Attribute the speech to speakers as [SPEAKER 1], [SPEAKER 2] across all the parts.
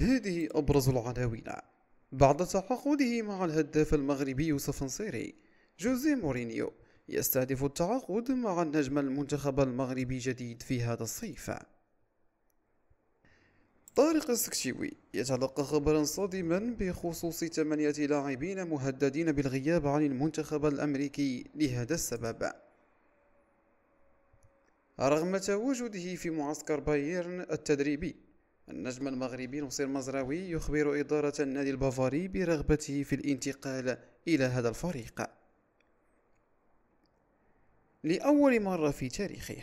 [SPEAKER 1] هذه أبرز العناوين بعد تعاقده مع الهداف المغربي يوسف نصيري جوزي مورينيو يستهدف التعاقد مع النجم المنتخب المغربي جديد في هذا الصيف طارق السكشيوي يتلقى خبرا صادما بخصوص ثمانية لاعبين مهددين بالغياب عن المنتخب الأمريكي لهذا السبب رغم تواجده في معسكر بايرن التدريبي النجم المغربي نصير مزراوي يخبر إدارة النادي البافاري برغبته في الانتقال إلى هذا الفريق لأول مرة في تاريخه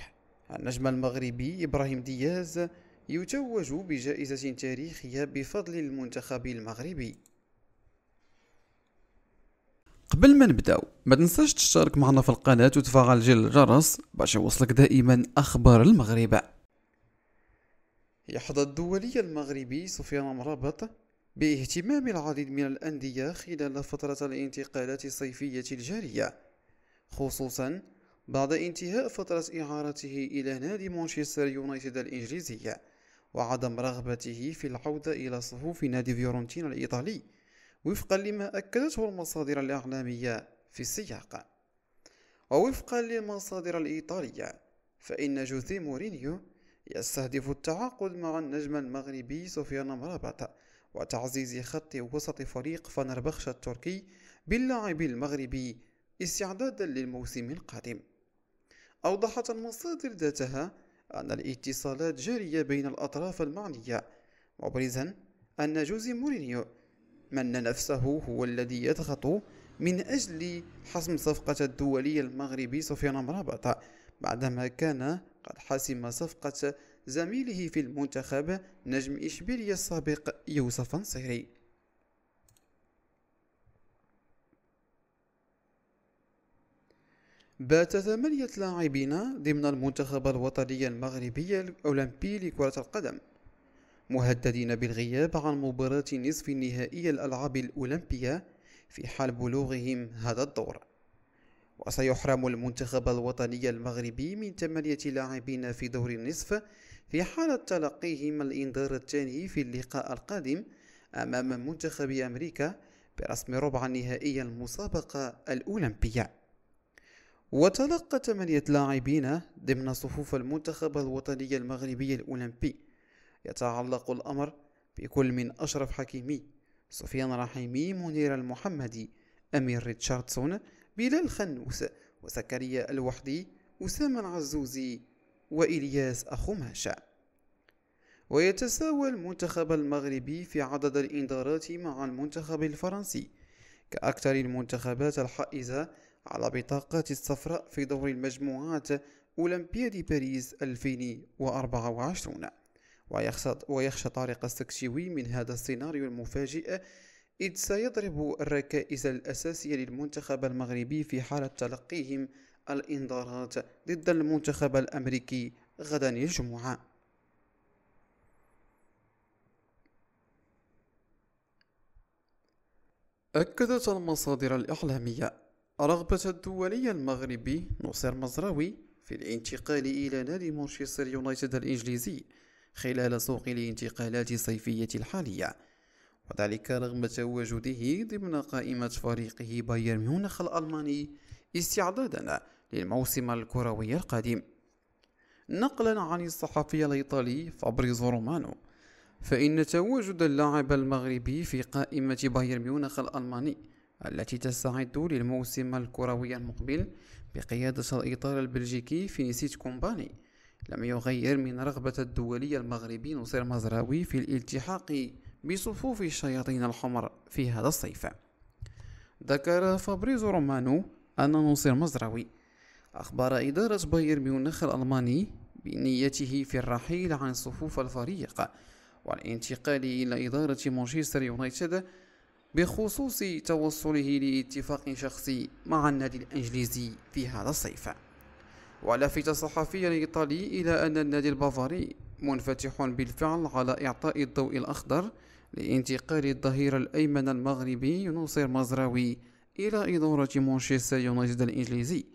[SPEAKER 1] النجم المغربي إبراهيم دياز يتوج بجائزة تاريخية بفضل المنتخب المغربي قبل ما نبداو ما تنساش تشترك معنا في القناة وتفعل جل الجرس باش يوصلك دائما أخبار المغرب يحظى الدولي المغربي سفيان مرابط باهتمام العديد من الأندية خلال فترة الانتقالات الصيفية الجارية خصوصا بعد انتهاء فترة إعارته إلى نادي مانشستر يونايتد الإنجليزية وعدم رغبته في العودة إلى صفوف نادي فيورنتينا الإيطالي وفقا لما أكدته المصادر الإعلامية في السياق ووفقا للمصادر الإيطالية فإن جوزي مورينيو يستهدف التعاقد مع النجم المغربي سفيان مرابط وتعزيز خط وسط فريق فنربخش التركي باللاعب المغربي استعدادا للموسم القادم أوضحت المصادر ذاتها أن الاتصالات جارية بين الأطراف المعنية مبرزا أن جوزي مورينيو من نفسه هو الذي يضغط من أجل حسم صفقة الدولي المغربي سفيان مرابط بعدما كان قد حسم صفقة زميله في المنتخب نجم إشبيلية السابق يوسف نصيري بات ثمانية لاعبين ضمن المنتخب الوطني المغربي الأولمبي لكرة القدم مهددين بالغياب عن مباراة نصف النهائي الألعاب الأولمبية في حال بلوغهم هذا الدور وسيحرم المنتخب الوطني المغربي من ثمانية لاعبين في دور النصف في حالة تلقيهم الإنذار الثاني في اللقاء القادم أمام منتخب أمريكا برسم ربع نهائي المسابقة الأولمبية وتلقى ثمانية لاعبين ضمن صفوف المنتخب الوطني المغربي الأولمبي يتعلق الأمر بكل من أشرف حكيمي سفيان رحيمي منير المحمدي أمير ريتشاردسون بلال خنوس وزكريا الوحدي أسامة العزوزي وإلياس أخو ويتساوى المنتخب المغربي في عدد الإنذارات مع المنتخب الفرنسي كأكثر المنتخبات الحائزة على بطاقات الصفراء في دور المجموعات أولمبياد باريس 2024 ويخشى, ويخشى طارق السكشوي من هذا السيناريو المفاجئ إذ سيضرب الركائز الأساسية للمنتخب المغربي في حالة تلقيهم الإنذارات ضد المنتخب الأمريكي غدا الجمعة أكدت المصادر الإعلامية رغبة الدولي المغربي نصر مزراوي في الانتقال إلى نادي مانشستر يونايتد الإنجليزي خلال سوق الانتقالات الصيفية الحالية وذلك رغم تواجده ضمن قائمة فريقه بايرن ميونخ الألماني استعدادا للموسم الكروي القادم نقلا عن الصحفي الإيطالي فابريزو رومانو فإن تواجد اللاعب المغربي في قائمة بايرن ميونخ الألماني التي تستعد للموسم الكروي المقبل بقيادة الإطار البلجيكي في نسيت كومباني لم يغير من رغبة الدولي المغربي نصير مزراوي في الالتحاق بصفوف الشياطين الحمر في هذا الصيف ذكر فابريزو رومانو أن نصير مزروي أخبر إدارة باير ميونخ الألماني بنيته في الرحيل عن صفوف الفريق والانتقال إلى إدارة مانشستر يونايتد بخصوص توصله لاتفاق شخصي مع النادي الإنجليزي في هذا الصيف ولفت الصحفي الإيطالي إلى أن النادي البافاري منفتح بالفعل على إعطاء الضوء الأخضر لانتقال الظهير الأيمن المغربي نصير مزراوي إلى إدارة مانشستر يونايتد الإنجليزي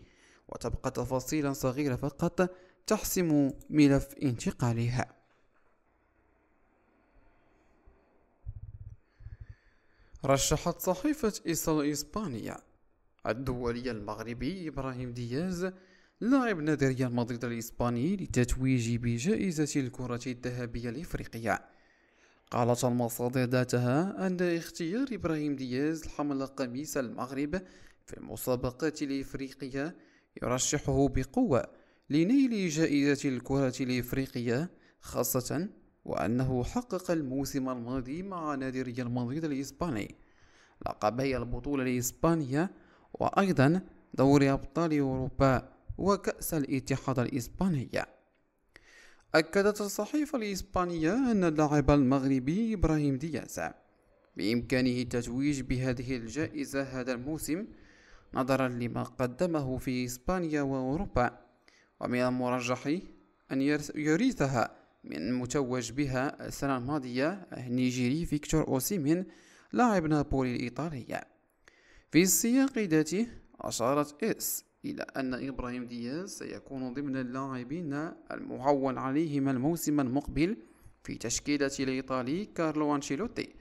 [SPEAKER 1] وتبقى تفاصيل صغيرة فقط تحسم ملف انتقالها رشحت صحيفة إيصال إسبانيا الدولي المغربي إبراهيم دياز لاعب نادي ريال مدريد الإسباني للتتويج بجائزة الكرة الذهبية الإفريقية قالت المصادر ذاتها أن اختيار إبراهيم دياز لحمل قميص المغرب في المسابقات الإفريقية يرشحه بقوة لنيل جائزة الكرة الإفريقية خاصة وأنه حقق الموسم الماضي مع نادي ريال مدريد الإسباني لقبي البطولة الإسبانية وأيضا دوري أبطال أوروبا وكأس الاتحاد الإسباني أكدت الصحيفة الإسبانية أن اللاعب المغربي إبراهيم دياز بإمكانه التتويج بهذه الجائزة هذا الموسم نظرا لما قدمه في إسبانيا وأوروبا ومن المرجح أن يرثها من متوج بها السنة الماضية النيجيري فيكتور أوسيمين لاعب نابولي الإيطالية في السياق ذاته أشارت إس إلى أن إبراهيم دياز سيكون ضمن اللاعبين المعول عليهم الموسم المقبل في تشكيلة الإيطالي كارلو أنشيلوتي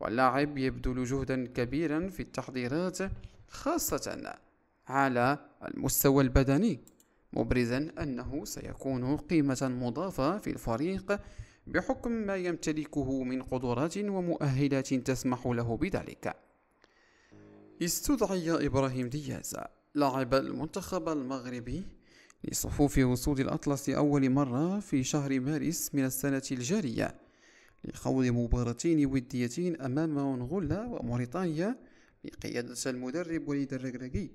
[SPEAKER 1] واللاعب يبذل جهدا كبيرا في التحضيرات خاصة على المستوى البدني مبرزا أنه سيكون قيمة مضافة في الفريق بحكم ما يمتلكه من قدرات ومؤهلات تسمح له بذلك استدعي إبراهيم دياز لعب المنتخب المغربي لصفوف وسود الأطلس لأول مرة في شهر مارس من السنة الجارية لخوض مباراتين وديتين أمام أنغولا وموريتانيا بقيادة المدرب وليد الركراكي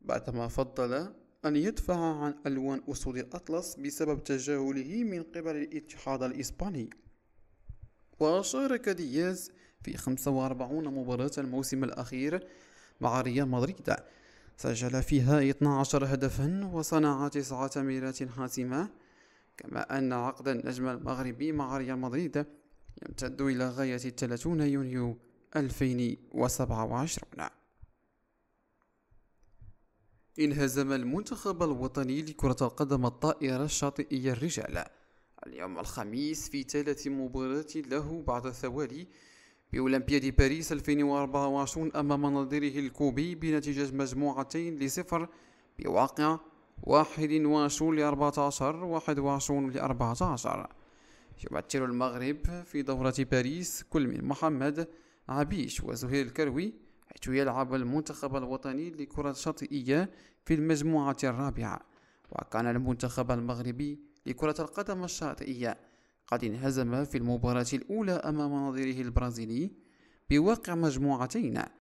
[SPEAKER 1] بعدما فضل أن يدفع عن ألوان أسود الأطلس بسبب تجاهله من قبل الاتحاد الإسباني وشارك دياز في 45 مباراة الموسم الأخير مع ريال مدريد سجل فيها 12 هدفا وصنع تسعة تمريرات حاسمة كما أن عقد النجم المغربي مع ريال مدريد يمتد إلى غاية 30 يونيو 2027 انهزم المنتخب الوطني لكرة القدم الطائرة الشاطئية الرجال اليوم الخميس في ثالث مباراة له بعد الثوالي بأولمبياد باريس 2024 أمام نظيره الكوبي بنتيجة مجموعتين لصفر بواقع 21 ل 14 21 ل 14 يمثل المغرب في دورة باريس كل من محمد عبيش وزهير الكروي حيث يلعب المنتخب الوطني لكرة الشاطئية في المجموعة الرابعة وكان المنتخب المغربي لكرة القدم الشاطئية قد انهزم في المباراة الأولى أمام نظيره البرازيلي بواقع مجموعتين